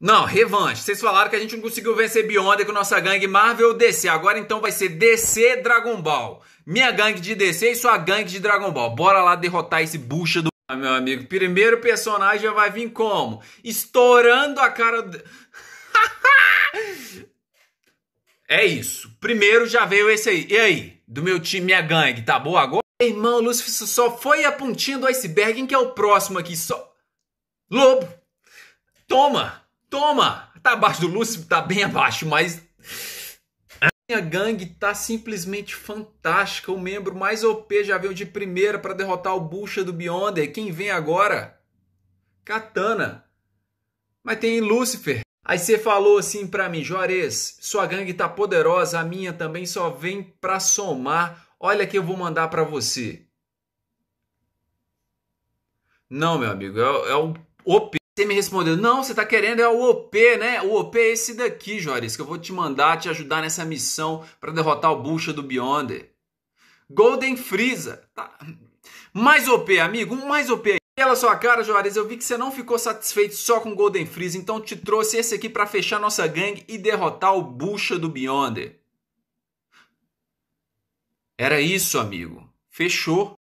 Não, revanche. Vocês falaram que a gente não conseguiu vencer Beyonder com nossa gangue Marvel DC. Agora então vai ser DC Dragon Ball. Minha gangue de DC e sua gangue de Dragon Ball. Bora lá derrotar esse bucha do. Ah, meu amigo, primeiro personagem vai vir como? Estourando a cara. Do... é isso. Primeiro já veio esse aí. E aí? Do meu time, minha gangue, tá boa agora? Irmão, Lúcifer só foi a pontinha do iceberg. Quem que é o próximo aqui? Só. Lobo! Toma! Toma! Tá abaixo do Lúcifer? Tá bem abaixo, mas. A minha gangue tá simplesmente fantástica. O membro mais OP já veio de primeira para derrotar o Bucha do Beyonder. Quem vem agora? Katana. Mas tem Lúcifer. Aí você falou assim para mim, Juarez, sua gangue tá poderosa, a minha também só vem pra somar. Olha que eu vou mandar para você. Não, meu amigo, é, é o OP você me respondeu, não, você está querendo é o OP, né? O OP é esse daqui, Joris, que eu vou te mandar, te ajudar nessa missão para derrotar o Bucha do Beyonder. Golden Freeza. Tá. Mais OP, amigo, mais OP Pela sua cara, Joris, eu vi que você não ficou satisfeito só com Golden Freeza, então te trouxe esse aqui para fechar nossa gangue e derrotar o Bucha do Beyonder. Era isso, amigo. Fechou.